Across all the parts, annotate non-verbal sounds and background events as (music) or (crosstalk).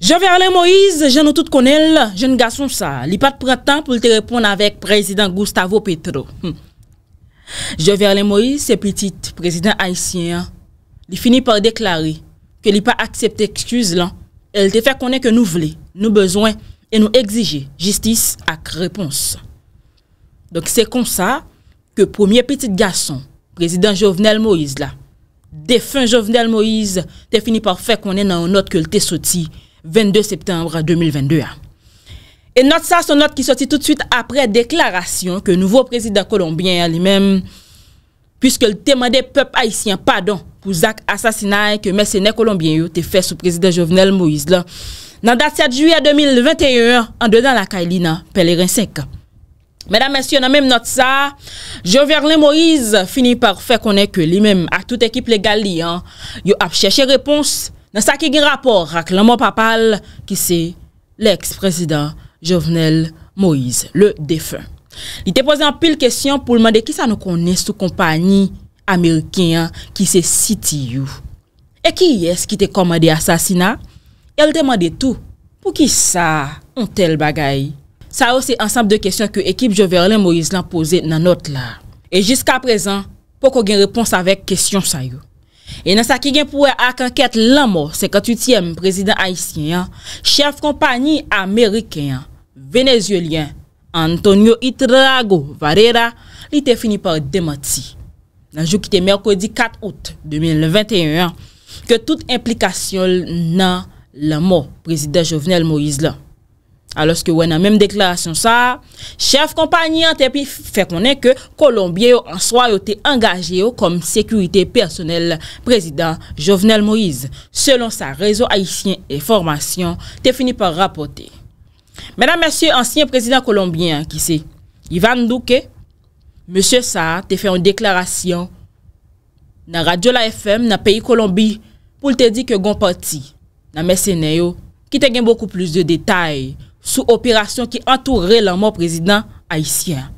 Joverle Moïse, jen nou tout konel, jen gason sa, li pat pran tan pou li te repon avèk Prezident Gustavo Petro. Joverle Moïse, se petit Prezident Haitien, li fini par deklari ke li pat aksepte ekskuz lan, el te fè konen ke nou vle, nou bezwen, e nou egzije, jistis ak repons. Donk se konsa, ke premier petit gason, Prezident Jovenel Moïse la, defen Jovenel Moïse, te fini par fè konen nan ou not ke li te soti, 22 septembre 2022 E notsa son not ki soti tout suite apre deklarasyon ke nouvo prezident kolombien li mem pwiske l teman de pep aisyen padon pou zak asasinay ke mesene kolombien yo te fe sou prezident Jovenel Moise la nan dat 7 juya 2021 an de dan la kaili nan pelerin 5 Medan mensyon nan mem notsa Jovenel Moise fini par fe konen ke li mem ak tout ekip legal li yo ap chèche repons Nan sa ki gen rapor ak laman papal ki se l'ex-prezident Jovenel Moïse, le defen. Li te pose an pil kestyon pou lman de ki sa nou konen sou kompanyi Amerikyen ki se siti you. E ki yes ki te komande asasina? El temande tou, pou ki sa ontel bagay? Sa yo se ansampe de kestyon ke ekip Jovenel Moïse lan pose nan not la. E jiska prezen, poko gen repons avek kestyon sa you. E nan sa ki gen pou e ak anket lamo 58e prezident Haitien, chef kompani Ameriken, Venezuelien Antonio Hidrago Varela li te fini par demati. Nan jou ki te Merkodi 4 Out 2021, ke tout implikasyon nan lamo prezident Jovenel Moïse la. Aloske wè nan mèm deklarasyon sa, chef kompanyen te pi fè konen ke Kolombien yo answa yo te engaje yo kom sekurite personel prezident Jovenel Moïse. Selon sa rezo haïtien e formasyon, te fini pa rapote. Mè nan mèsyon ansyen prezident Kolombien ki se, Ivan Ndouke, mèsyon sa te fè yon deklarasyon nan radyo la FM nan peyi Kolombie pou l te di ke goun pati nan mèsyon yo ki te gen beaucoup plus de detayi sou operasyon ki entourè la mò prezidant Haitien.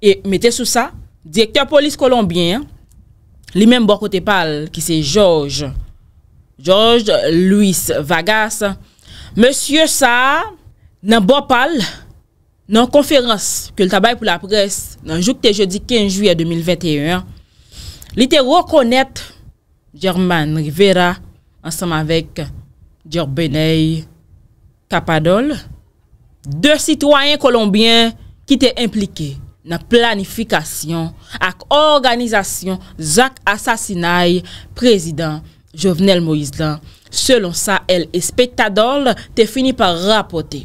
Et mette sou sa, direktèr polis kolombien, li menm bo kote pal ki se George, George Louis Vagas, Monsie sa nan bo pal nan konferans ke l tabay pou la pres nan jouk te jodi 15 juyè 2021, li te rokonèt German Rivera ansam avèk Dior Beney Kapadol, de sitwoyen kolombyen ki te implike na planifikasyon ak organizasyon Zak Asasinay, prezident Jovenel Moislan. Selon sa, el espetadol te fini par rapote.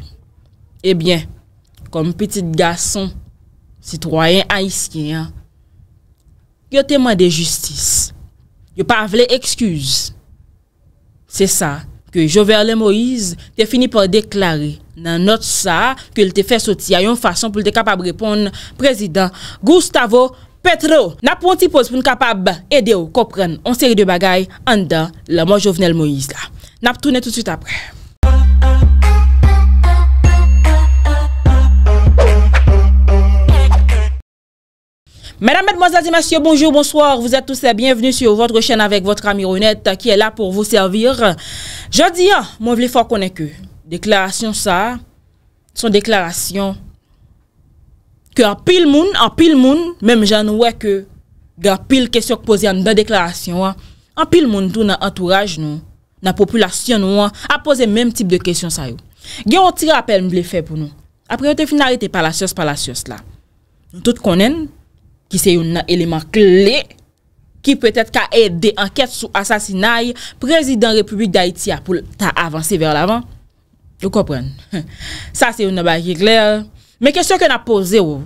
Ebyen, eh kom petit gason, sitwoyen aisyen, yo teman de justis, yo pa vle ekskuz, se sa kapadol. ke Joverle Moïse te fini pa deklare nan not sa ke l te fè soti a yon fason pou l te kapab repon prezident Gustavo Petro. Nap pon ti pos pou n kapab ede ou kopren an seri de bagay an da la man Jovenel Moïse la. Nap tourne tout süt apre. Madame, mademoiselle, monsieur, bonjour, bonsoir, vous êtes tous et bienvenue sur votre chaîne avec votre amie Ronette qui est là pour vous servir. Je dis, ah, moi, je l'ai fort connec que, déclaration ça, son déclaration, que en pile moun, en pile moun, même je n'en ouè que, il y a pile question posée en bas déclaration, en pile moun tout na entourage nou, na population nou, a posé même type de question ça yo. Gué, on tire appel, m'le fè pour nou. A priorité finalité, palasios, palasios la. Nou tout konen nou. Ki se yon nan eleman kle, ki pwetet ka ede anket sou asasinay prezident republik d'Aitia pou ta avanse ver l'avan. Yon kopren. (laughs) Sa se yon nan baki kler. Men kesyon ke nan pose wou.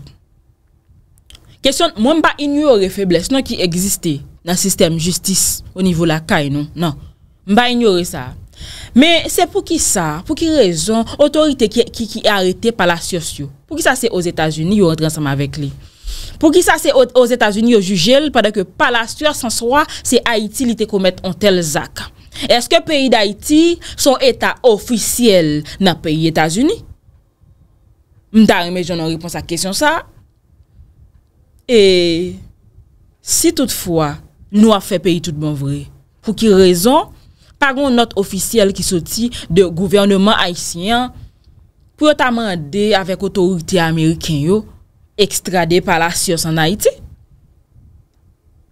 Kesyon, mwen mba inyore febles nan ki egziste nan sistem justis o nivou la kay nou. Non, mba inyore sa. Men se pou ki sa, pou ki rezon, otorite ki ki arete pala sosyo. Pou ki sa se os Etasuni, yon rentran sama vek li. Pou ki sa se os Etats-Unis yo jujel, padè ke palastur san soa se Haiti li te komet an tel zak. Eske peyi d'Haiti son etat ofisiel nan peyi Etats-Unis? Mta reme joun an ripons ak kesyon sa. E si toutfwa nou a fe peyi tout bon vre, pou ki rezon, pagoun not ofisiel ki soti de gouvernement Haitien, pou yo ta mande avèk otorite Ameriken yo, ekstrade pa la siyos an Haiti.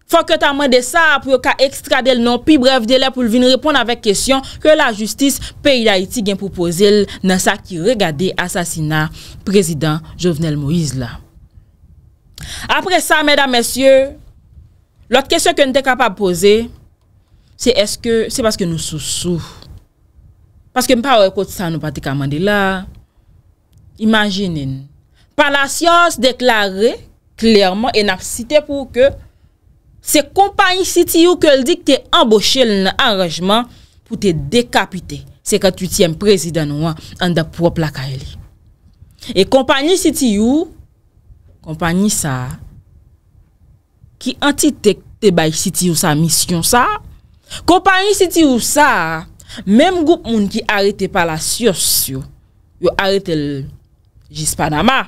Fwa ke ta mande sa, apre yo ka ekstrade l nan pi brev de la pou l vin repon avèk kesyon ke la justis peyi d'Haiti gen pou pose l nan sa ki regade asasina prezident Jovenel Moïse la. Apre sa, mèdam, mèsyè, lot kèsyon ke nou te kapab pose, se eske, se paske nou sou sou. Paske mpa wèkot sa nou pati ka mande la. Imaginin, Palasyos deklarè, klèrman, en ap site pou ke, se kompanyi siti yu ke l dik te emboshe l nan aranjman, pou te dekapite, se ka tu tiem prezidè nou an, an da pou wap laka elè. E kompanyi siti yu, kompanyi sa, ki antitek te bay siti yu sa misyon sa, kompanyi siti yu sa, menm goup moun ki arete palasyos yu, yu arete l jispanama,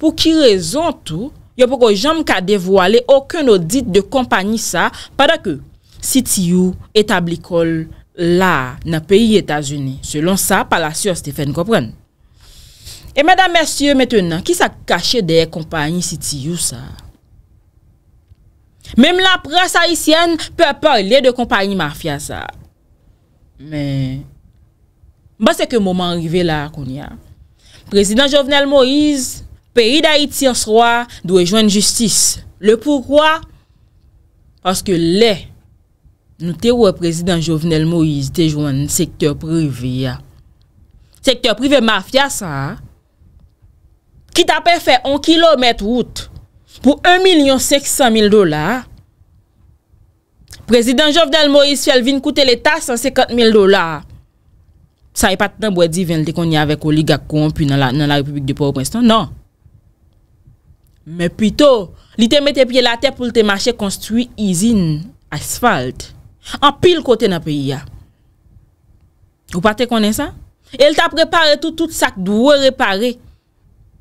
pou ki rezon tou, yo pou ko jom ka devwale okun odit de kompani sa, pada ke sitiyou etablikol la nan peyi Etasuni. Selon sa, palasyon, Stephen, kompren. E mèdam mèsyou, mètenan, ki sa kache de kompani sitiyou sa? Mèm la presa Haitienne, pe apèlè de kompani mafya sa. Mè, basè ke mouman rive la kon ya, Prezident Jovenel Moïse, Peri da iti ansroa, dwe jwen justice. Le poukwa, aske le, nou te wè prezident Jovenel Moïse, te jwen sektor privi ya. Sektor privi mafya sa, ki ta pe fe on kilometre oud, pou 1.500.000 dolar, prezident Jovenel Moïse, fèl vin koute l'Etat, 150.000 dolar. Sa e paten boè di ven, te kon y avek oligakon, pi nan la Republik de Port-Preston, nan, Men pwito, li te mette pie la te pou li te mache konstruy izin, asfalt, an pil kote nan peyi ya. Ou pa te konen sa? El ta prepare tout tout sak dwo repare.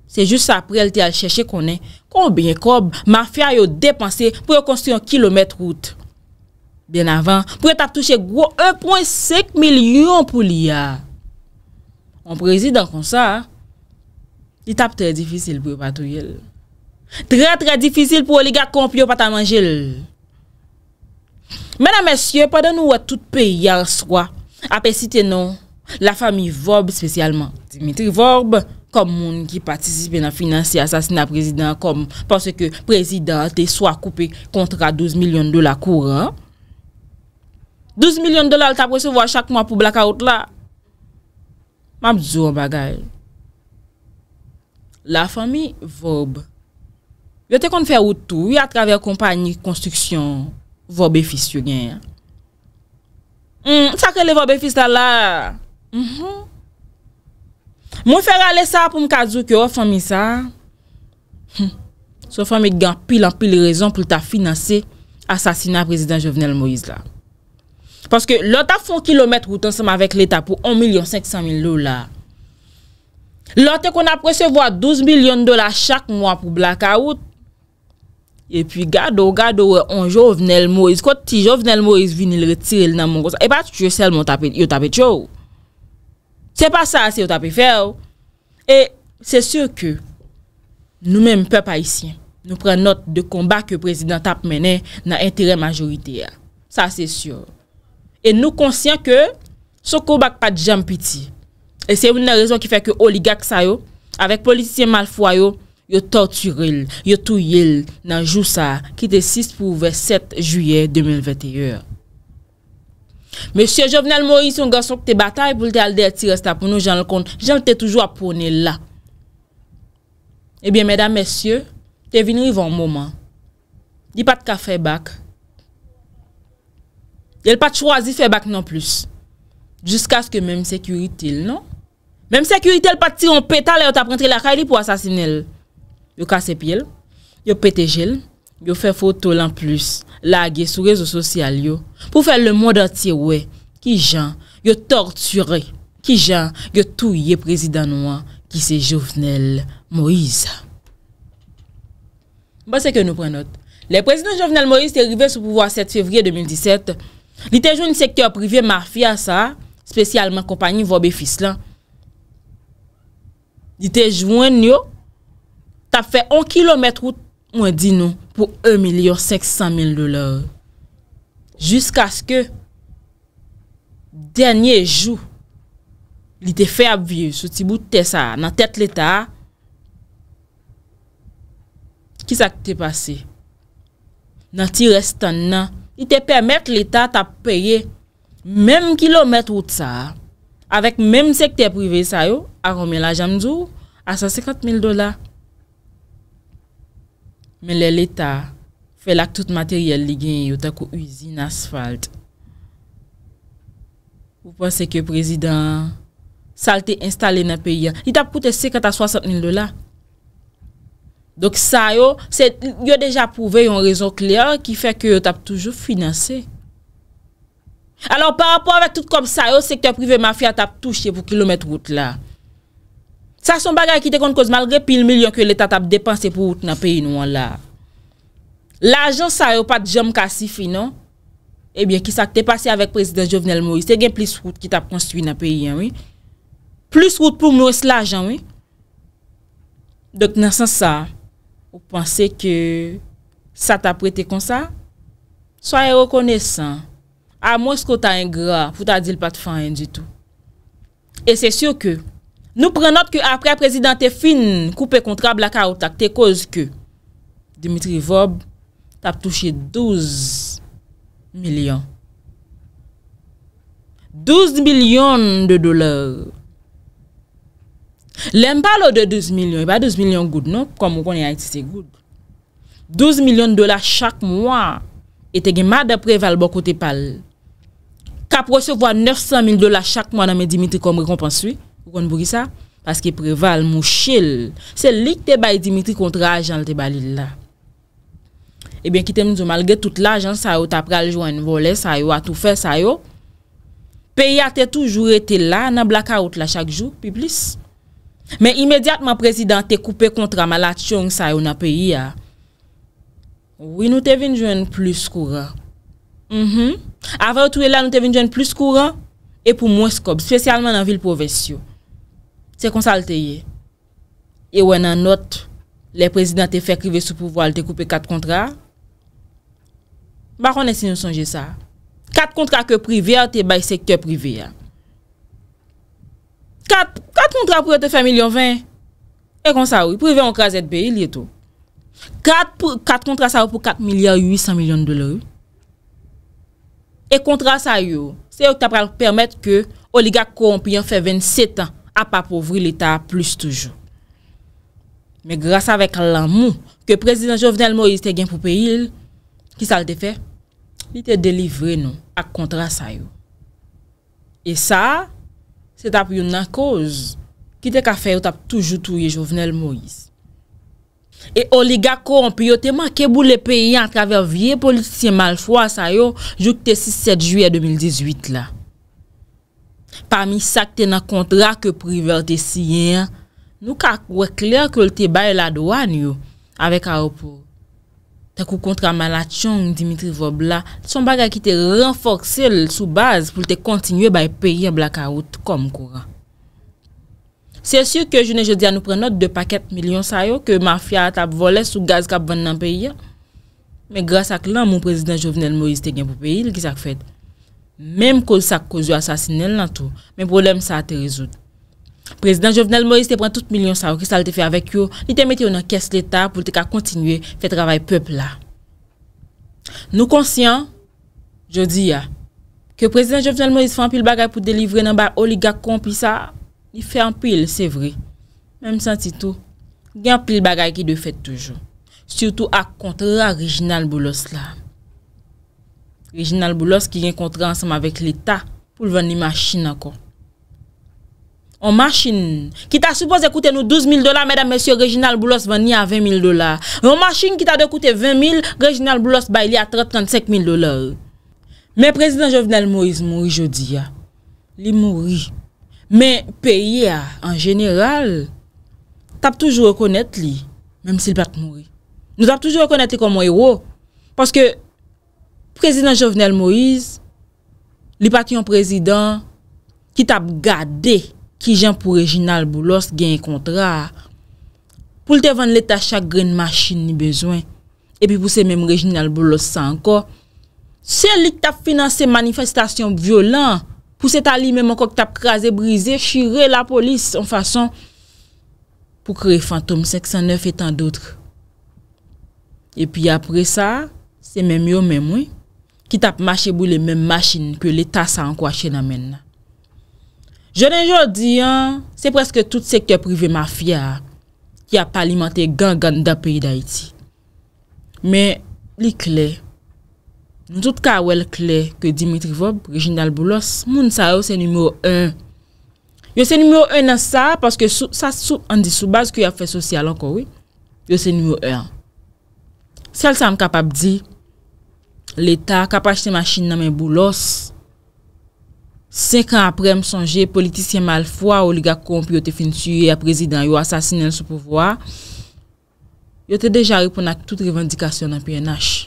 Se jist sa prel te al cheshe konen, konbyen kob ma fya yo depanse pou yo konstruy an kilomet route. Ben avan, pou yo tap touche gwo 1.5 milyon pou li ya. On prezide an kon sa, li tap te edifisil pou yo patouy el. Trè trè difisil pou oliga kompyo pata manjel. Mè nan mèsyè, padan nou wè tout pe yal swa, apè si te nou, la fami VORB spesyalman. Dimitri VORB, kom moun ki patisipe nan financier sasina prezident kom, panse ke prezident te swa koupe kontra 12 milyon dola kouran. 12 milyon dola lta presevo a chakman pou blakaout la. Mabzou an bagay. La fami VORB, Yo te kon fè woutou, wè a travè kompanyi konstruksyon vò bè fis yò gen. M, hmm, sakre lè vò bè fis la la. M, m. M wè fè rè lè sa pou m kadzou ki wò fè mi sa. Hmm. Sò fè mi gen pil an pil lè rezon pou lè ta finanse asasina prezident Jovenel Moïse la. Paske lò ta fon kilometre wò tan seman vek l'Etat pou 1.500.000 lè ou la. Lò te kon apresè wò 12.000.000 dola chak mwa pou blaka wout, E pi gado, gado, wè, on jo vnen l'moiz, kwa ti jo vnen l'moiz vinil retirel nan mongosan. E pati chè sel moun tapè, yon tapè chè ou. Se pa sa, se yon tapè fè ou. E se sur ke, nou menm pe pa isi, nou pren not de komba ke prezident tap menè nan enterè majorite ya. Sa se sur. E nou konsyen ke, soukou bak pati jam piti. E se yon nan rezon ki fè ke oligak sa yo, avek politisyen mal fwa yo, Yo torturil, yo touyil nan jou sa ki te sis pou ouve 7 juyèr 2021. Mèsyè, jò vnen l mòy si yon gansok te batay pou l te alder ti resta pou nou jan l kont, jan l te toujwa pounel la. Ebyen mèdam mèsyè, te vinri yon mouman. Di pat kafe bak. Yel pat chwazi fe bak nan plus. Juskas ke mèm sekuritil, non? Mèm sekuritil pat ti yon petal yon ta prentre la kha li pou asasinel. Yo kase pye, yo pete jel, yo fe foto lan plus, lage sou rezo sosyal yo, pou fe le moun datye we, ki jan, yo torture, ki jan, yo touye prezident nou an, ki se Jovenel Moïse. Ba se ke nou pren not, le prezident Jovenel Moïse te rive sou pouvo a 7 fevriye 2017, li te joun sektor privye mafya sa, spesyalman kompanyi vob e fislan. Li te joun yo, tap fè 1 km ou mwen di nou, pou 1 milyon 500 mil dolar. Jusk as ke, dènyè jou, li te fè ap vie sou ti boutè sa, nan tèt l'Etat, ki sa ki te pase? Nan ti restan nan, li te pèmèk l'Etat tap pèye, mèm km ou tsa, avèk mèm sekte privè sa yo, a romè la jamdou, a 150 mil dolar. Men lè l'Etat, fè lak tout materyel li gen yo tak ou usine asfalt. Pou pan se ke prezident, sal te installe nan pe yon. Li tap pou te se kata 60.000 dola. Dok sa yo, se yo deja pouve yon rezon kliar ki fè ke yo tap toujou finanse. Alon pa rapon vek tout kom sa yo, sekte privé mafya tap touche pou kilometre bout la. Sa son bagay ki te kont koz malre pil milyon ke le ta tap depanse pou wout nan peyi nou an la. L'ajan sa yo pat jom kasi fi nou. Ebyen eh ki sa te pase avèk prezident Jovenel Moïse. E gen plis wout ki tap konstruy nan peyi nou. Plis wout pou mou es l'ajan. Dok nan san sa, ou panse ke sa ta prete kon sa, so a yo kone san. A mwen sko ta en gra, pou ta di l pat fanyen di tou. E se syo ke, Nou pren not ke apre prezident te fin koupe kontra blaka outak te koz ke Dimitri Vob tap touche 12 milyon. 12 milyon de dolar. Lem palo de 12 milyon, e ba 12 milyon goud non? Kom moun kon yon a etsite goud. 12 milyon de dolar chak mwa ete gen mad apre valbo kote pal. Kap wese vwa 900 mil dolar chak mwa nan men Dimitri kom rekompans wye. Eh ou kon bouri sa? Paske preval mouchil Se lik te bay Dimitri kontra ajan te bali la E ben kitem nizou malge tout la ajan sa yo tapral jwen volen sa yo atou fe sa yo Peyi a te toujou rete la nan blaka out la chak jou pi plis Men imediatman prezident te koupe kontra malat chong sa yo nan peyi a Ou inou te vin jwen plus kouran Avè ou touye la inou te vin jwen plus kouran E pou mweskob, spesyalman nan vil povesyo Se konsal te ye, e wè nan not, le prezident te fè krive sou pouvo, al te koupe kat kontra, bakon esi nou sonje sa. Kat kontra ke prive, te bay sektè prive ya. Kat kontra pou te fè milyon vè, e konsa ou, prive an kraset be, e liye tou. Kat kontra sa ou pou kat milyon, yu isan milyon dolo ou. E kontra sa yo, se yo tap pral permèt ke, oliga korompi yon fè ven setan, ap apouvri l'Etat plus toujou. Me grasa vek l'anmou ke prezident Jovenel Moïse te gen pou peyil, ki sa lte fe? Li te delivre nou ak kontra sa yo. E sa, se tap yon nan koz, ki te ka fe yo tap toujou touye Jovenel Moïse. E oliga kon piyo te man kebou le peyil a traver vie politisyen mal fwa sa yo jou ki te 6-7 juye 2018 la. Parmi sak te nan kontra ke priver te siyen, nou ka kwekler ke l te baye la doan yo avek aropo. Te kou kontra mala chong Dimitri Vobla, son baga ki te renforse l sou baz pou l te kontinye baye peye blak aout kom kora. Se syo ke jene je di an nou prenot de paket milyon sayo ke mafya tap vole sou gaz kap ven nan peye, me gras ak lan moun prezident Jovenel Moïse te gen pou peye, li ki sak fede. Mèm kòz sa kòz yo asasine lantou, mèm problem sa a te rezoud. Prezident Jovenel Moïse te pren tout milyon sa ou ki sal te fè avèk yo, ni te met yo nan kes l'Etat pou te ka kontinue fè travè pepl la. Nou konsyen, jodi ya, ke prezident Jovenel Moïse fè anpil bagay pou delivre nan ba oliga kompi sa, ni fè anpil, sè vre. Mèm senti tou, gen anpil bagay ki de fè toujou. Soutou ak kontra original boulos la. Reginald Boulos ki gen kontre ansem avèk l'Etat pou l veni ma chine akon. On ma chine ki ta suppose koute nou 12.000 dolar mèdam mèsyo Reginald Boulos veni a 20.000 dolar. On ma chine ki ta de koute 20.000 Reginald Boulos bay li a 35.000 dolar. Mè prezident Jovenel Moïse mouri jodi ya. Li mouri. Mè peyi ya, an jeneral tap toujou rekonèt li mèm si l pat mouri. Nou tap toujou rekonèt li kon moui wò. Paske Prezident Jovenel Moïse, li pati yon prezident ki tap gade ki jen pou Reginald Boulos gen yon kontra. Pou l te vande leta chak gren machin ni bezwen. E pi pou se menm Reginald Boulos san anko, se li tap finanse manifestasyon violan pou se tali menm anko ki tap kreze, brize, chire la polis an fason pou kre fantom 609 etan doutre. E pi apre sa, se menm yo menm ouy. ki tap mache bou le menm machin ke l'Etat sa an kwa chen amen. Je denjou di an, se preske tout seke privi mafya ki a palimante gang gang da peyi da iti. Men, li kle, nou tout ka wel kle ke Dimitri Vob, Reginald Boulos, moun sa ou se nume ou en. Yo se nume ou en nan sa, paske sa sou an di soubaz ki a fe sosyal an kowe, yo se nume ou en. Sel sa am kapab di, l'Etat kapache te machin nan men boulos, 5 an apre m sonje, politisyen mal fwa, oliga komp yo te fin suye ya prezident, yo asasinen sou pouvoa, yo te deja ripon ak tout revendikasyon nan PNH.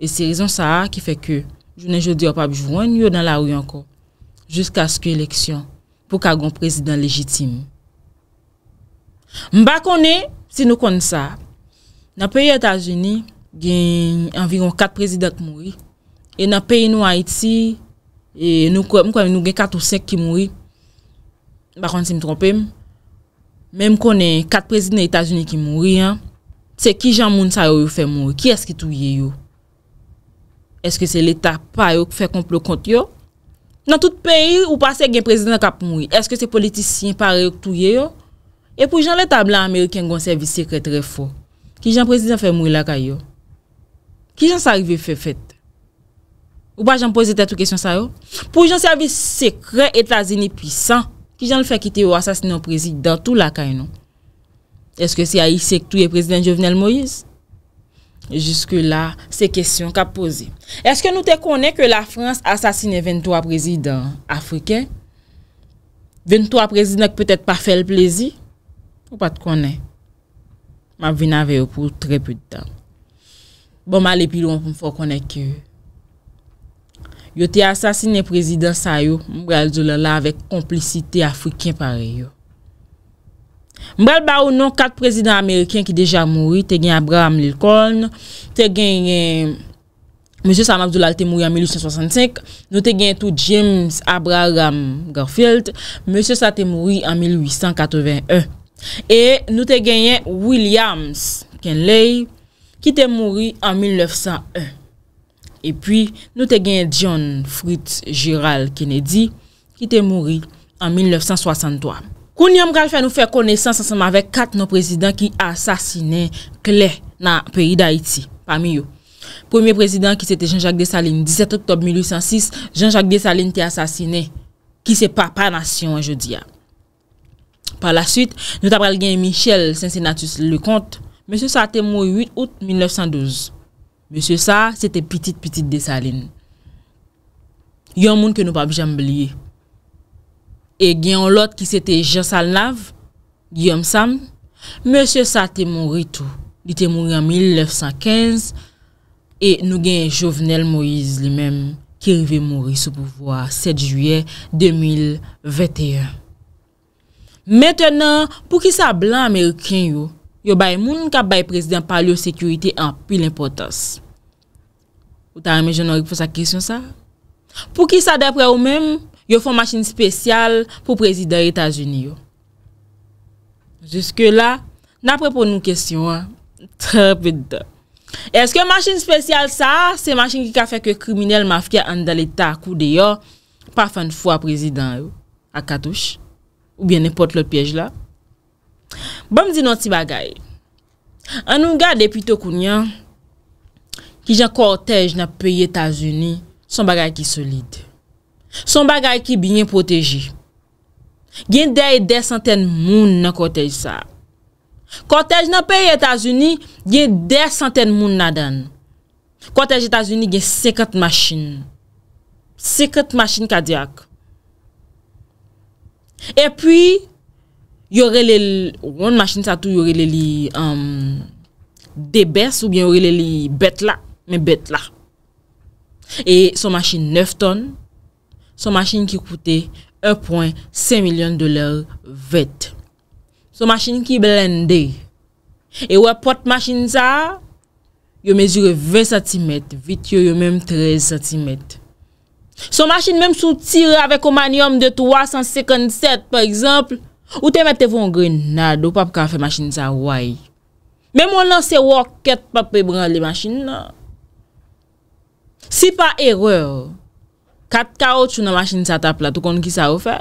E se rizon sa a ki fe ke, jounen jodi yo pa bi jvwen, yo dan la ou yon ko, jiska sku eleksyon, pou kagon prezident lejitim. Mba konen, si nou konen sa, nan peye Etats-Unis, gen anviron 4 prezident mouri, e nan peyi nou Haiti, e nou kwa mwen kwa mwen nou gen 4 ou 5 ki mouri, bakan si m m'm trompe m, menm konen 4 prezident Etasuni ki mouri, se ki jan moun sa yo yo fe mouri, ki eske touye yo? Eske se l'Etat pa yo fe komplo kont yo? Nan tout peyi ou pa se gen prezident kap mouri, eske se politisyen pa yo touye yo? E pou jan l'Etat blan Ameriken gonservi sikre tre fo, ki jan prezident fe mouri la ka yo? Ki jan s'arive fè fèt? Ou pa jan pose tè tou kèsyon sa yo? Pou jan s'arive sekre et la zini pwisan? Ki jan l fè kite ou asasine ou prezidant ou lakay nou? Eske si a yisek tou yè prezidant Jovenel Moïse? Juske la, se kèsyon ka pose. Eske nou te konè ke la Frans asasine 23 prezidant Afriken? 23 prezidant pou tèk pa fè l plèzi? Ou pa te konè? Ma vina veyo pou tre pwè tèk. Bon, mal epi loun pou m fò konèk yò. Yò te asasine prezident sa yò. Mbrel Zola la avèk komplicite Afriken pare yò. Mbrel Barounon, kak prezident Ameriken ki deja mouri. Te gen Abraham Lilcon. Te gen M. Sanak Zola te mouri an 1865. Nou te gen tou James Abraham Garfield. M. Sanak Zola te mouri an 1881. E nou te gen William Kenley. ki te mouri an 1901. E pwi, nou te gen John Fruit Giral Kennedy, ki te mouri an 1963. Kouni yon mkal fè nou fè konesans ansanm avèk kat nou prezident ki asasine kle nan peri Daiti, pa mi yo. Premier prezident ki se te Jean-Jacques Dessalines, 17 oktob 1806, Jean-Jacques Dessalines te asasine, ki se pa pa nasyon anjou diya. Pa la süt, nou te pral gen Michel Saint-Sénatus-le-Comte, Monsie sa te mou 8 out 1912. Monsie sa, sete pitit-pitit de salin. Yon moun ke nou pa bijan mbiliye. E gen yon lot ki sete Jean Salnav, Yon Sam, Monsie sa te mou Ritou, li te mou yon 1915, e nou gen Jovenel Moïse li men, ki rive mou Ritou pou vwa 7 juye 2021. Mètenan, pou ki sa blan Ameriken yo, Yo bay moun ka bay prezident pa li yo sekurite an pil importans. Ou ta reme jenori pou sa kesyon sa? Pou ki sa depre ou menm, yo fon machin spesyal pou prezident Etats-Unis yo. Juske la, napre pon nou kesyon an, trepid. Eske machin spesyal sa, se machin ki ka fek yo kriminel ma fke andale ta akou de yo, pa fan fwa prezident yo, akatouch, ou bien nepot lopiej la. Bèm di nou ti bagay, an nou gade epi to kounyan ki jen kortej nan peye Etasuni son bagay ki solide. Son bagay ki binyen proteji. Gen dey dey santen moun nan kortej sa. Kortej nan peye Etasuni gen dey santen moun nan den. Kortej Etasuni gen sekat masin. Sekat masin kadiak. E pwi... yor relè lè lè lè, yon machin sa tou yor relè lè lè um, lè, debès ou bien yor relè lè lè bet la, men bet la. E son machin 9 ton, son machin ki koute 1.5 milyon dolar vet. Son machin ki blende, e wè pot machin sa, yo mezure 20 satimet, vit yo yo men 13 satimet. Son machin men sou tirè avèk o manyom de 357 par exemple, Ou te mette vou an grenade ou pa pou ka fè machini sa woy. Men moun an se wò ket pa pou e bran li machini nan. Si pa erreur, kat kaot chou nan machini sa tap la tou kon ki sa wò fè,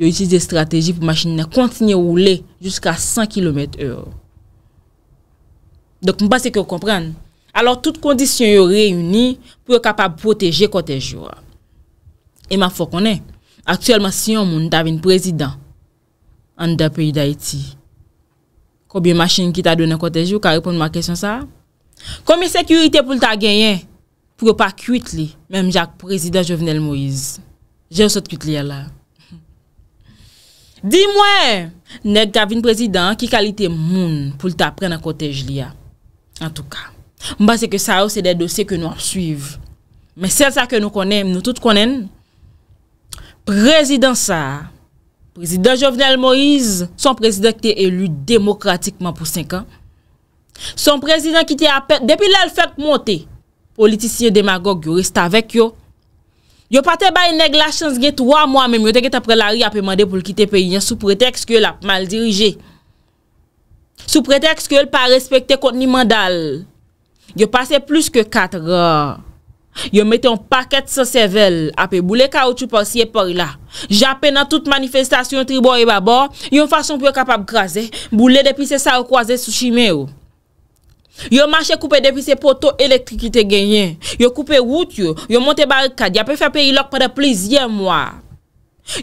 yo itize strategi pou machini nan kontinye wou le jusqu'a 100 km heure. Dok mou pas se kyo kompren. Alors tout kondisyon yo reyouni pou yo kapap proteje kote jwa. Eman fò konen, aktuelman si yon moun davin prezident, an da peyi da eti. Kobi yon machin ki ta doun an kotej yo, ka repon mwa kesyon sa? Komi sekurite pou lta genyen, pou yo pa kuit li, menm jak prezident Jovenel Moïse. Je ou sot kuit li ala. Di mwen, ned kavin prezident, ki kalite moun pou lta pren an kotej li ya. An tou ka. Mba se ke sa ou se de dosye ke nou ap suiv. Men sel sa ke nou konen, nou tout konen. Prezident sa a, Prezident Jovenel Moïse, son prezident ki te elu demokratikman pou 5 an. Son prezident ki te apè, depi lè l fèk montè, politisyen demagog yo rest avèk yo. Yo patè baye neglachans gen 3 mwa men, yo teke tapre la ri apè mandè pou l kitè peyi, sou preteks ki yo l ap mal dirije. Sou preteks ki yo l pa respektè konti mandal. Yo patè plus ke 4 an. Yo mette an paket san sevel Ape boule kaoutou pa siye por la Japè nan tout manifestasyon tribon e babon Yo fasyon pou yo kapab graze Boule depise sa ou kwaze sou chime yo Yo mache koupe depise poto elektrikite genyen Yo koupe wout yo Yo monte barikade Yape fepe ilok pa de plizye mwa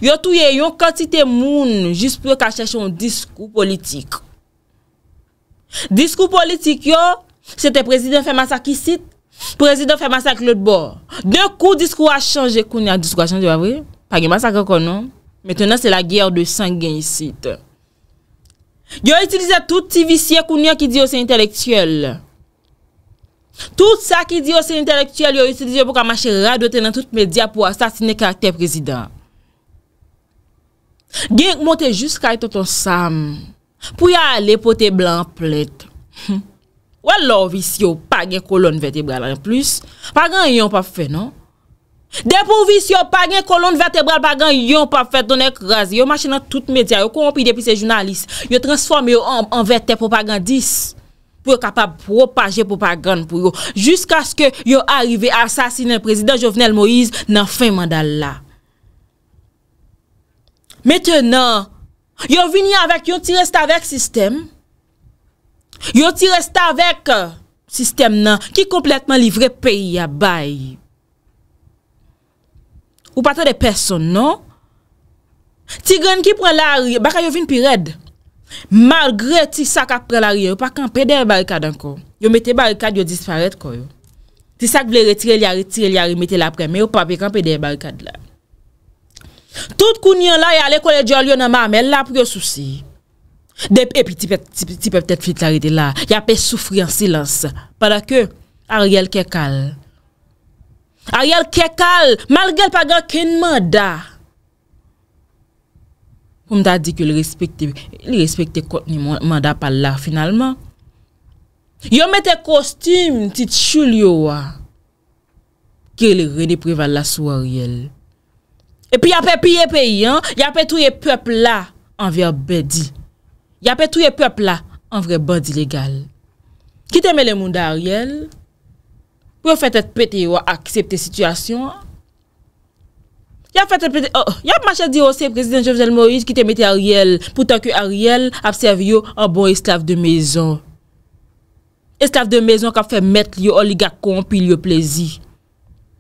Yo touye yo kantite moun Jispe yo ka chèche an diskou politik Diskou politik yo Sète prezident Femasa ki sit Prezident fè masak lèd bò. Dè kou diskou a chanjè kou ni a diskou non? a chanjè dè wavè. Pagè masakè konon. Mètè nan se la gèyè ou de sangè yisit. Yo yotilize tout ti visye kou ni a ki di yo se intelektüel. Tout sa ki di yo se intelektüel yo yotilize pou ka mache rade ou te nan tout medya pou asasine karakter prezident. Genk montè jousk a yot ton sam. Pou ya ale pou te blan plèt. Hmm. wè lò vis yò pa gen kolon vertebral an plus, pa gen yon pa fè non? Dè pou vis yò pa gen kolon vertebral pa gen yon pa fè donè krasi, yon mache nan tout media, yon korompi depi se jounalist, yon transforme yon omb an verte propagandis, pou yon kapap propaje propagand pou yon, jusqu'a skè yon arrive asasine prezident Jovenel Moïse nan fin mandal la. Mètenan, yon vini avèk yon ti rest avèk sistem, Yo ti resta vek Sistem nan ki kompletman livre peyi A bay Ou pa te de person Non Ti gen ki pre la riyo Bak a yo vin pi red Margre ti sak ap pre la riyo Ou pa kan pe de barikad anko Yo mete barikad yo disfaret koyo Ti sak vle retire li a retire li a remete la pre Me ou pa pe kan pe de barikad la Tout kounyon la Ya le kolejol yon nan ma Men la pou yo sousi Dep epi ti pe ptet fit lare de la Ya pe soufri an silans Pada ke a riel kekal A riel kekal Mal gel pa gen ken manda Koum ta di ke li respekte Li respekte kont ni manda pal la Finalman Yo mette kostim Ti tchou liyo wa Ke li rene prival la sou a riel E pi ya pe piye pe yon Ya pe tou ye pep la Anver bedi Ya pe touye pep la, an vre bon dilegal. Ki te me le moun da Ariel, pou yo fet et pet e yo aksepte situasyon. Ya fet et pet e, oh, yo ma chè di ose, Prezident Jovenel Moïse, ki te mete Ariel, pou ta ki Ariel ap serve yo an bon eslav de mezon. Eslav de mezon kap fe met li yo oliga kon, pi li yo plezi.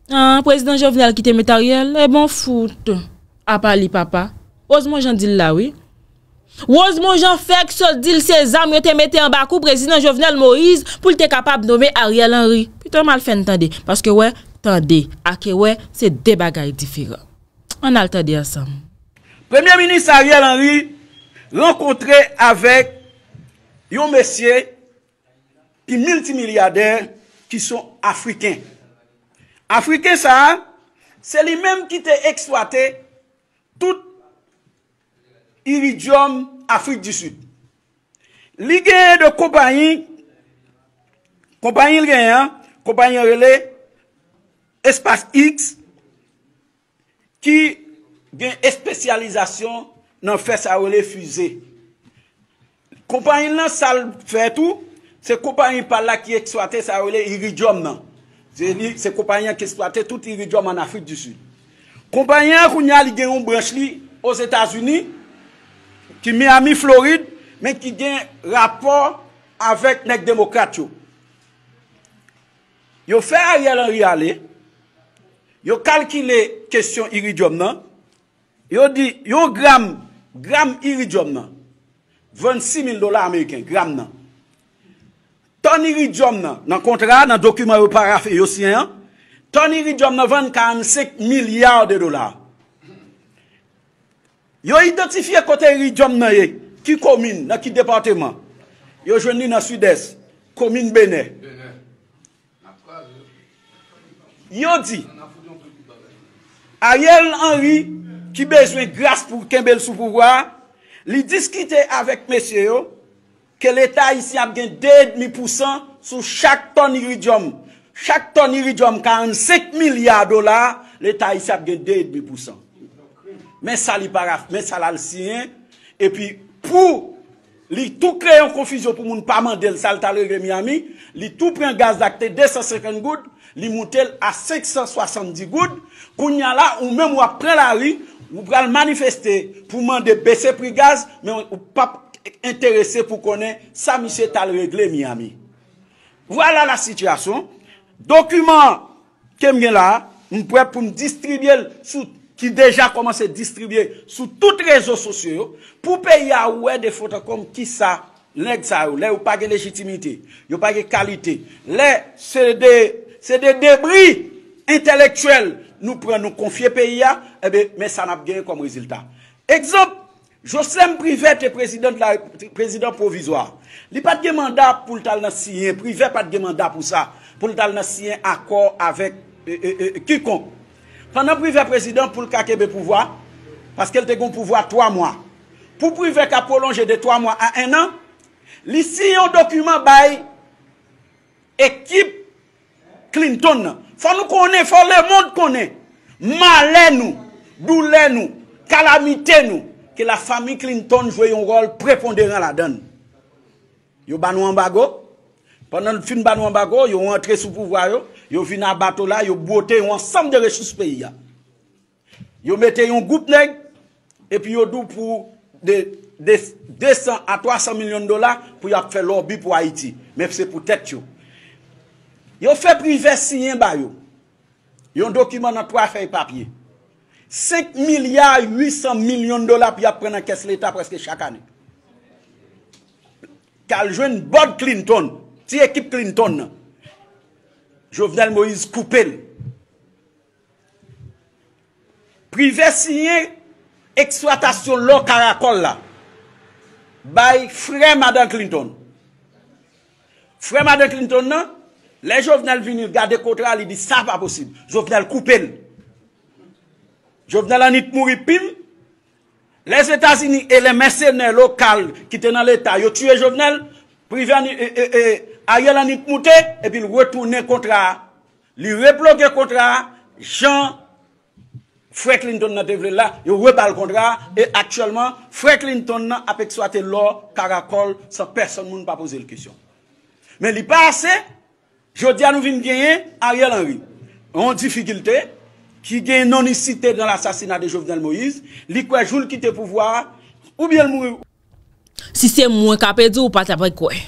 An, Prezident Jovenel ki te mete Ariel, e bon foute, a pali papa. Ozman jan di la wey. Wos moun jan fek so di l sezam yo te mette yon bakou prezident Jovenel Moïse pou l te kapab nome Ariel Henry. Piton mal fen tande, paske wè, tande, ake wè, se debagay difira. An al tande yon sam. Premier ministre Ariel Henry l'encontre avèk yon mesye ki multimilyade ki son Afriken. Afriken sa, se li mèm ki te eksploate tout Iridium Afrique du Sud. Li genye de kompanyi... Kompanyi li genye... Kompanyi rele... Espace X... Ki genye... Espesyalizasyon nan fè sa rele füze. Kompanyi nan sal fè tou... Se kompanyi pal la ki ekswate sa rele Iridium nan. Se kompanyi an ki ekswate tout Iridium an Afrique du Sud. Kompanyi an kounya li genye Ombresli... Os Etats-Unis... Ki Miami, Floride, men ki gen rapor avèk nek demokrat yo. Yo fè a yalè yalè, yo kalkile kèsyon iridjom nan, yo di, yo gram, gram iridjom nan, 26.000 dolar Ameriken, gram nan. Ton iridjom nan, nan kontra, nan dokumaryo parafè yosyen, ton iridjom nan, 25.000.000 dolar Ameriken. Yo identifiye kote iridjom nan ye, ki komine, nan ki departement. Yo jwen ni nan sud-es, komine bene. Yo di, Ariel Henry, ki bezwe grase pou Kembel Soukouwa, li diskite avèk mesye yo, ke l'Etat isi ap gen 2,5% sou chak ton iridjom. Chak ton iridjom, 45 milyard dolar, l'Etat isi ap gen 2,5%. men sa li paraf, men sa lal siyen, epi pou li tou kreyon konfisyon pou moun pa mandel sa l tal regle Miami, li tou pren gaz dakte 250 goud, li moutel a 570 goud, kou nyan la ou mè mwa pren la li, mou pral manifeste pou mande bese pri gaz, mè ou pa interese pou konen sa mi se tal regle Miami. Vwala la sityasyon, dokumen ke mwen la, moun pre poun distribye l soute, ki deja komanse distribye sou tout rezo sosyo, pou peya ou e de fotokom ki sa, le gsa ou, le ou pa ge legitimite, yo pa ge kalite, le se de debri intelektuel nou konfye peya, ebe, me san ap gye kom rezultat. Ekzop, Josem Privet e prezident provizwa, li pa de gemanda pou l'tal nasiyen, Privet pa de gemanda pou sa, pou l'tal nasiyen akor avek kikonk, euh, euh, euh, Pan nan prive prezident pou l'kake be pouvoi, paske el te goun pouvoi 3 mwa. Pou prive ka polonge de 3 mwa a 1 an, li si yon dokumen bay, ekip Clinton nan. Fan nou konen, fan le moun konen. Ma lè nou, dou lè nou, kalamite nou, ki la fami Clinton jwe yon rol preponderant la den. Yo banou an bago, pan nan fin banou an bago, yo rentre sou pouvoi yo, Yo vi nan bato la, yo bote yon ansanm de rechis peyi ya. Yo mete yon goup leg, epi yo dou pou de 200 a 300 milyon dola pou yap fe lorbi pou Haiti. Mep se pou tek yo. Yo fe privé si yon bayo. Yon dokumen a 3 fey papye. 5 milyar 800 milyon dola pou yap prena kes leta preske chakane. Kal jwen board Clinton, ti ekip Clinton nan. Jouvenel Moïse Koupen. Privé signé eksploatasyon lò karakol la. Bay frè Madame Clinton. Frè Madame Clinton nan, le jouvenel vinil gade kontrali di sa pa posib. Jouvenel Koupen. Jouvenel anit mouri pim. Le Etats-Unis e le mersenè lò kal ki te nan l'Etat yo tue jouvenel privé anit... Eh, eh, eh, Ariel Henrik moute, e bil retoune kontra. Li replogue kontra, Jean Frecklington nan devle la, yo rebal kontra, e aktuellement Frecklington nan apèk soitè lò karakol sa person moun pa pose l'kisyon. Men li pase, jodi anou vin genye Ariel Henrik. An diffikilte, ki genye nonisite nan l'assasina de Jovenel Moïse, li kwe joul kite pou vwa, oubyel mou. Si se mwen kapèdou, patè apèk kwe.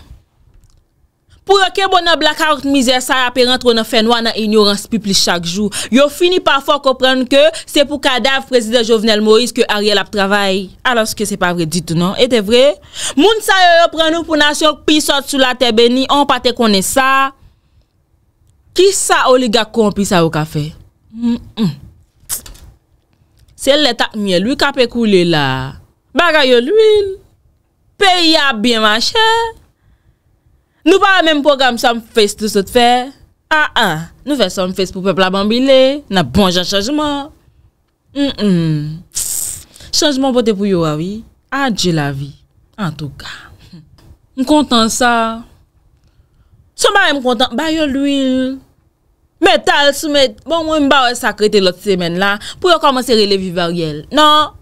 Pou yo ke bon nan blackout mizè sa apè rentro nan fenwa nan inyorans pi pli chak jou. Yo fini pa fò kòprenn ke se pou kadav prezident Jovenel Moïse ke Ariel ap travay. Alòs ke se pa vre ditou nan. E te vre? Moun sa yo yo pren nou pou nasyon ki pi sot sou la tebe ni an patè konè sa. Ki sa oligak kon pi sa yo kafe? Se lè takmye lwi kape koule la. Bagay yo lwi. Pe yab bien manche. Nou pa a menm program sa m fes tou sot fè? A ah, a, ah, nou fè sa m fes pou pepla bambile, na bon jan chanjman. M m, chanjman pote pou yo wawi, ah adje la vi, an tou ka. M kontan sa, sou ba m kontan, bayo l'ouil. Metal sou met, bon m wè m ba wè sakrete lot semen la, pou yo komanse relevi variel, nan?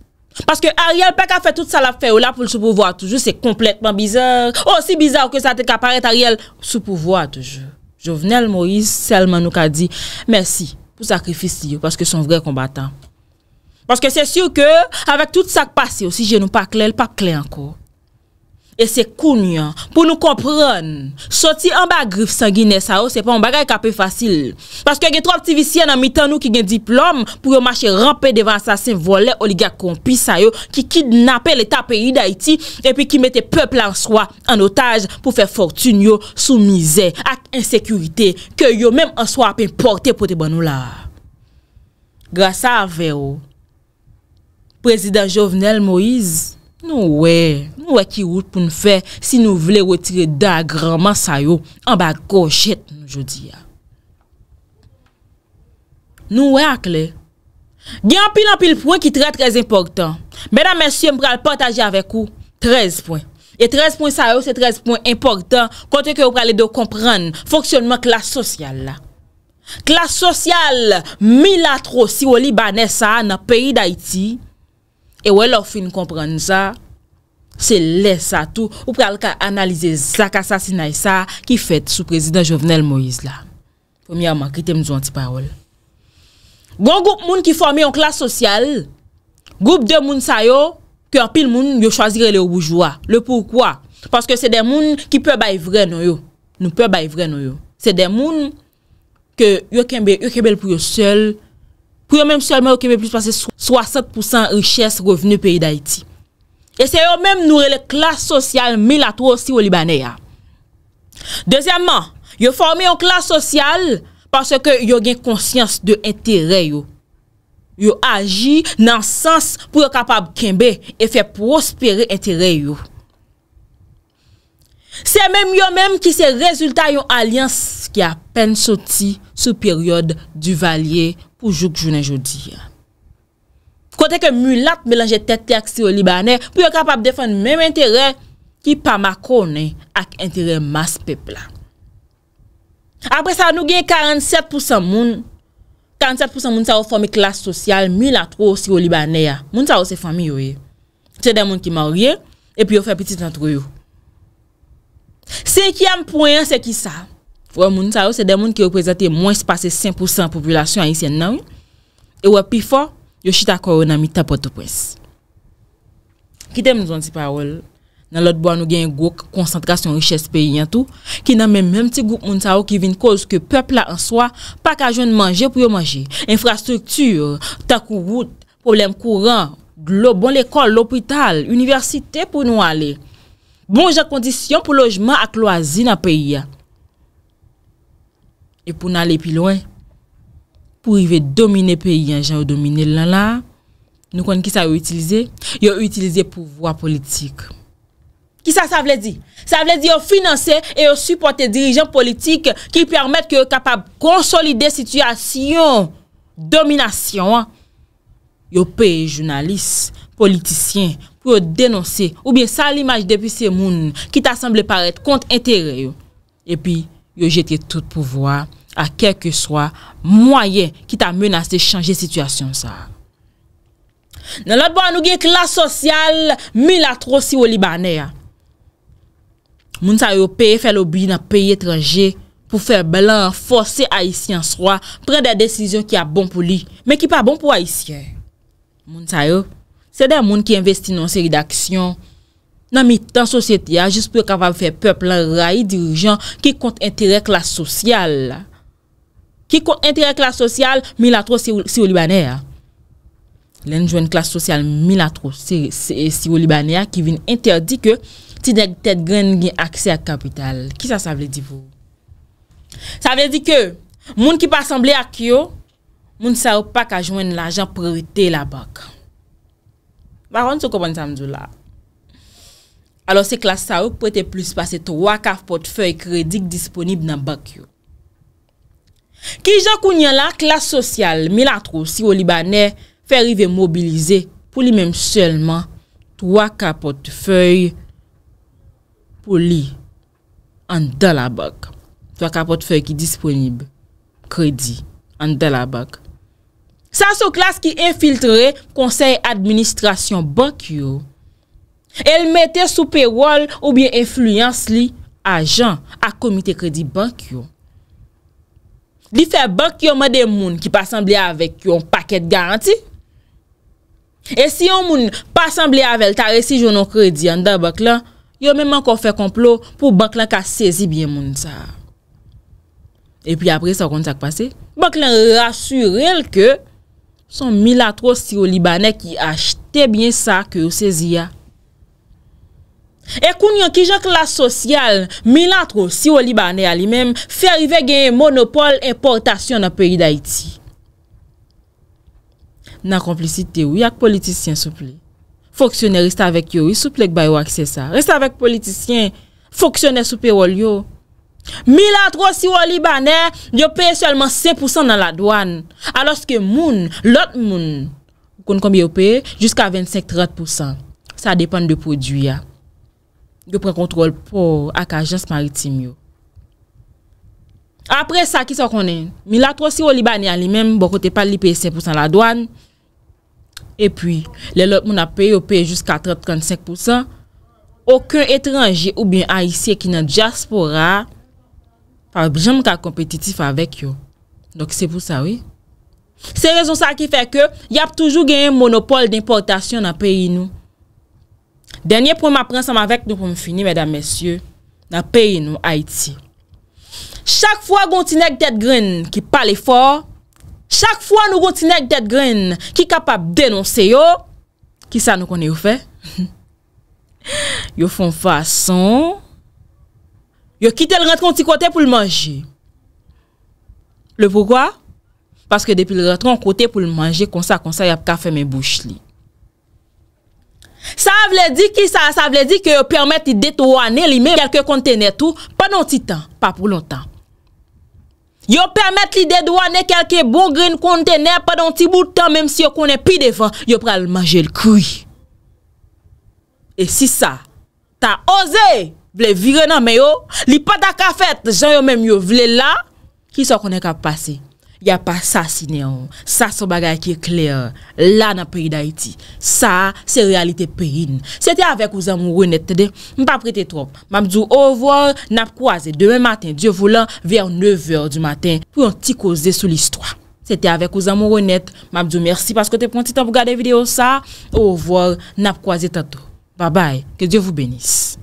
Paske Ariel pek a fe tout sa la fe ou la pou sou pouvoi toujou, se kompletman bizar, osi bizar ou ke sa te ka paret Ariel sou pouvoi toujou. Jovenel Moïse Selmanou ka di, mersi pou sakrifis diyo, paske son vre kombatan. Paske se syou ke avek tout sa kpase ou si jenou pa kle, el pa kle anko. E se koun yon, pou nou kompron, soti an ba grif sangine sa yo, se pa an bagay kape fasil. Paske gen tro ptivisyen an mitan nou ki gen diplom, pou yo mache rampè devan sasin volè oliga kompi sa yo, ki kidnapè le tapè yi da iti, epi ki metè pepl an swa an otaj pou fè fortun yo sou mizè ak insekurite, ke yo menm an swa apè portè pote banou la. Grasa ave yo, Prezident Jovenel Moïse, nou wey, Nou wè ki wout pou nou fè si nou vle wè tire dag raman sa yo an ba gò chèt nou jodi ya. Nou wè ak lè. Gè an pil an pil pouen ki tre trez important. Mè nan mè sye mpral pataje avè kou trez pouen. E trez pouen sa yo se trez pouen important kontè kè wè pralè do komprèn fonksyonman klas sosyal la. Klas sosyal mi la tro si wè li banè sa an nan peyi d'Aiti e wè lò fè nou komprèn sa. Se lè sa tou, ou pral ka analize zaka sa sinay sa ki fèt sou prezident Jovenel Moïse la. Premier man, krite m nou zon ti parol. Gon goup moun ki formè yon klas sosyal, goup de moun sa yo, kèr pil moun yo chwazire le ou boujoua. Le poukwa? Paske se de moun ki pè bay vre nou yo. Nou pè bay vre nou yo. Se de moun ki yo kebel pou yo sel, pou yo mèm sel mè yo kebel plus pasè 60% richès revenu peyi d'Haïti. E se yo mèm noure le klas sosyal milatrosi ou libanè ya. Dezyèmman, yo formè yon klas sosyal parce ke yo gen konsyans de entere yo. Yo agi nan sens pou yo kapab kenbe e fe prospere entere yo. Se mèm yo mèm ki se rezultat yon alians ki apen soti sou peryode du valye pou jok jounen jodi ya. kote ke mulat melanje tete ak siro libanè, pou yo kapap defan mèm entere ki pa makone ak entere mas pepla. Apre sa nou gen 47% moun, 47% moun sa ou formi klas sosyal, 1000 atro siro libanè ya. Moun sa ou se fami yo e. Se den moun ki marye, e pi yo fe piti tantro yo. Sekyem poyen se ki sa, moun sa ou se den moun ki yo prezante moun se pase 5% popolasyon a isen nan, e we pi fò, yo chi ta koronami ta potopwes. Kitem nou zon ti parol, nan lot bo an nou gen gouk, konsentrasyon, riches, pey yantou, ki nan men menm ti gouk moun sa ou, ki vin kouz ke pepla an soa, pakajon manje pou yo manje, infrastruktur, takou gout, problem kouran, globon, l'ekol, l'opital, universite pou nou ale, bonja kondisyon pou lojman ak loazi na pey ya. E pou nou ale pi louen, pou i ve domine peyi anjan ou domine lala, nou kon ki sa yo utilize? Yo utilize pouvoi politik. Ki sa sa vle di? Sa vle di yo finanse e yo supporte dirijen politik ki permette ki yo kapab konsolide situasyon, dominasyon. Yo peyi jounalis, politisyen, pou yo denonse ou bien sa l'imaj depi se moun ki ta semble paret kont entere yo. E pi yo jetye tout pouvoi A kèk ke swa, mwayen ki ta menas te chanje situasyon sa. Nan la dbo an nou gen klas sosyal, mi la tro si ou li bane ya. Moun sa yo peye fel obi nan peye trangye pou fe blan renforsi Aisyen swa, pren de desisyon ki a bon pou li, men ki pa bon pou Aisyen. Moun sa yo, se de moun ki investi nan se redaksyon, nan mi tan sosyete ya, jispre ka va fe peplan rayi dirijan ki kont entere klas sosyal la. Ki kon entere klas sosyal mila tro si ou libanè a. Len jwen klas sosyal mila tro si ou libanè a ki vin entere di ke ti den tet gren gen aksè a kapital. Ki sa sa vle di vou? Sa vle di ke moun ki pa asemble a kyo, moun sa ou pa ka jwen l'ajan prorite la bak. Ba kon sou kompon sa mdou la? Alo se klas sa ou pou ete plus pa se to waka potfoy kredik disponib nan bak yo. Ki jan kounyen la klas sosyal me la trou si ou libanè fè rive mobilize pou li menm selman 3 kapot fey pou li an dala bak. 3 kapot fey ki disponib kredi an dala bak. Sa sou klas ki infiltre konsey administrasyon bank yo. El mette sou perol ou bien influyans li ajan a komite kredi bank yo. Li fè bak yo mè de moun ki pa semblè avèk yon pakèt garanti. E si yon moun pa semblè avèl ta resi jounon kredi an da bak lan, yo mè mè an kon fè komplot pou bak lan ka sezi byen moun sa. E pi apre sa kontak pase, bak lan rasyurel ke son mila tro si yo libanè ki achte byen sa ke yo sezi ya. Ekoun yon ki jen klas sosyal, mila tro si ou libanè alimèm, fè rive gen yon monopol importasyon nan peyi d'Haïti. Nan komplicite ou, yon ak politisyen souple. Foksyonè rista avèk yo, souplek bay wak se sa. Rista avèk politisyen, foksyonè soupe ou liyo. Mila tro si ou libanè, yon peye sèlman 6% nan la douan. Aloske moun, lot moun, koun kombi yo peye, jiska 25-30%. Sa depan de produyak. yo pren kontrol pou ak ajans maritim yo. Apre sa ki sa konen, mi la trosi yo li banyan li men, bo kote pa li peye 5% la douan, e pi, le lot moun ap peye yo peye jous 435%, okun etranji ou bin a isye ki nan diaspora pa wajan mou ka kompetitif avek yo. Dok se pou sa we. Se rezon sa ki fe ke, yap toujou gen yon monopol d'importasyon ap peye yon nou. Denye pou m aprensam avek nou pou m fini, mèdame, mèsyè, na peyi nou Haiti. Chak fwa gontinek det grin ki pale fò, chak fwa nou gontinek det grin ki kapap denonse yo, ki sa nou konye ou fe? Yo fon fason, yo kite l rentron ti kote pou l manje. Le pou gwa? Paske depi l rentron kote pou l manje, konsa konsa yap kafe mè bouch li. Sa vle di ki sa, sa vle di ki yo permette li detwane li me kelke kontene tou panon ti tan, pa pou lontan. Yo permette li detwane kelke bon green kontene panon ti boutan, mem si yo konen pi defan, yo pral manje l kouy. E si sa, ta oze vle vire nan me yo, li pa ta ka fet jan yo menm yo vle la, ki sa konen ka pase. y a pas assassiné. Ça, c'est un bagage qui est clair. Là, dans le pays d'Haïti. Ça, c'est la réalité pays. C'était avec vous, amoureux, honnêtes. Je ne pas prêter trop. Je au revoir, n'a demain matin, Dieu voulant, vers 9h du matin, pour un petit causer sur l'histoire. C'était avec vous, amoureux, honnêtes. Je merci parce que tu es le temps pour regarder vidéo. Ça, au revoir, n'a tantôt. Bye bye. Que Dieu vous bénisse.